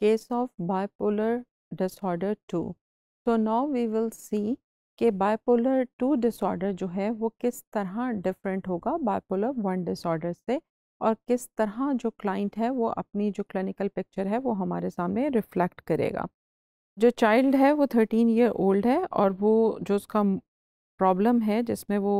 case of bipolar disorder 2 so now we will see कि bipolar two disorder जो है वो किस तरह डिफरेंट होगा bipolar वन डिसऑर्डर से और किस तरह जो क्लाइंट है वो अपनी जो क्लिनिकल पिक्चर है वो हमारे सामने रिफ्लेक्ट करेगा जो चाइल्ड है वो थर्टीन ईयर ओल्ड है और वो जो उसका प्रॉब्लम है जिसमें वो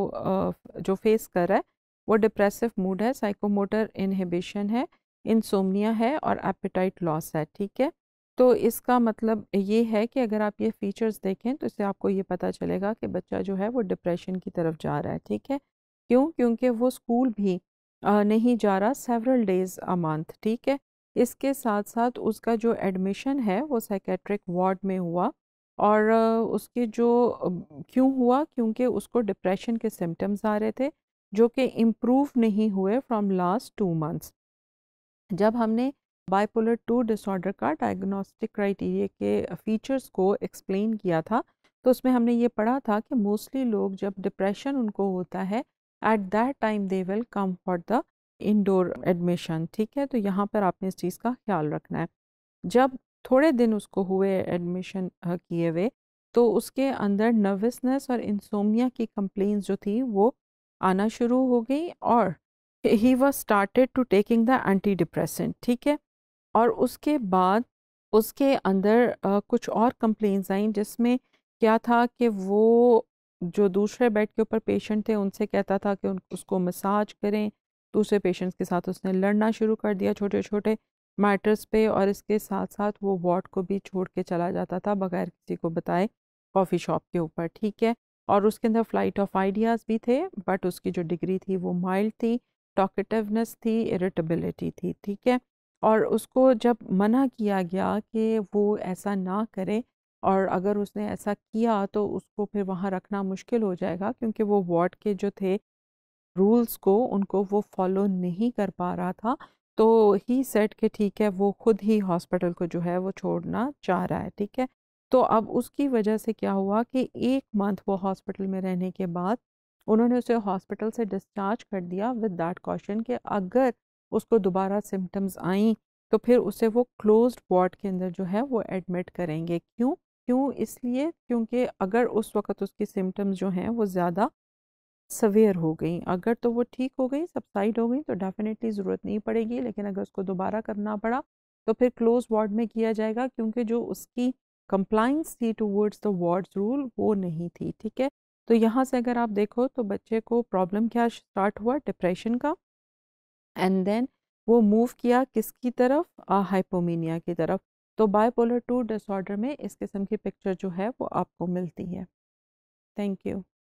जो फेस कर रहा है वो डिप्रेसिव मूड है साइकोमोटर इनहिबिशन है इंसोमिया है और एपेटाइट लॉस है ठीक है तो इसका मतलब ये है कि अगर आप ये फीचर्स देखें तो इससे आपको ये पता चलेगा कि बच्चा जो है वो डिप्रेशन की तरफ जा रहा है ठीक है क्यों क्योंकि वो स्कूल भी नहीं जा रहा सेवरल डेज़ अ मंथ ठीक है इसके साथ साथ उसका जो एडमिशन है वो साइकेट्रिक वार्ड में हुआ और उसके जो क्यों हुआ क्योंकि उसको डिप्रेशन के सिम्टम्स आ रहे थे जो कि इम्प्रूव नहीं हुए फ्रॉम लास्ट टू मंथ्स जब हमने बाइपोलर टू डिसऑर्डर का डायग्नोस्टिक क्राइटेरिया के फीचर्स को एक्सप्लेन किया था तो उसमें हमने ये पढ़ा था कि मोस्टली लोग जब डिप्रेशन उनको होता है at that time they will come for the indoor admission ठीक है तो यहाँ पर आपने इस चीज़ का ख्याल रखना है जब थोड़े दिन उसको हुए एडमिशन किए हुए तो उसके अंदर नर्वसनेस और इंसोमिया की कंप्लेंस जो थी वो आना शुरू हो गई और he was started to taking the antidepressant ठीक है और उसके बाद उसके अंदर आ, कुछ और कंप्लेंट्स आई जिसमें क्या था कि वो जो दूसरे बेड के ऊपर पेशेंट थे उनसे कहता था कि उन उसको मसाज करें दूसरे पेशेंट्स के साथ उसने लड़ना शुरू कर दिया छोटे छोटे मैटर्स पे और इसके साथ साथ वो वार्ड को भी छोड़ के चला जाता था बगैर किसी को बताए कॉफ़ी शॉप के ऊपर ठीक है और उसके अंदर फ्लाइट ऑफ आइडियाज़ भी थे बट उसकी जो डिग्री थी वो माइल्ड थी टॉकेटिवनेस थी इरिटेबिलिटी थी ठीक है और उसको जब मना किया गया कि वो ऐसा ना करे और अगर उसने ऐसा किया तो उसको फिर वहाँ रखना मुश्किल हो जाएगा क्योंकि वो वार्ड के जो थे रूल्स को उनको वो फॉलो नहीं कर पा रहा था तो ही सेट के ठीक है वो खुद ही हॉस्पिटल को जो है वो छोड़ना चाह रहा है ठीक है तो अब उसकी वजह से क्या हुआ कि एक मंथ वो हॉस्पिटल में रहने के बाद उन्होंने उसे हॉस्पिटल से डिस्चार्ज कर दिया विद डैट कॉशन कि अगर उसको दोबारा सिम्टम्स आई तो फिर उसे वो क्लोज वार्ड के अंदर जो है वो एडमिट करेंगे क्यों क्यों इसलिए क्योंकि अगर उस वक्त उसकी सिम्टम्स जो हैं वो ज़्यादा सवेयर हो गई अगर तो वो ठीक हो गई सबसाइड हो गई तो डेफिनेटली ज़रूरत नहीं पड़ेगी लेकिन अगर उसको दोबारा करना पड़ा तो फिर क्लोज वार्ड में किया जाएगा क्योंकि जो उसकी कंप्लाइंस थी टूवर्ड्स द वार्ड्स रूल वो नहीं थी ठीक है तो यहाँ से अगर आप देखो तो बच्चे को प्रॉब्लम क्या स्टार्ट हुआ डिप्रेशन का एंड देन वो मूव किया किसकी तरफ हाइपोमिनिया की तरफ तो बायपोलर टू डिसऑर्डर में इस किस्म की पिक्चर जो है वो आपको मिलती है थैंक यू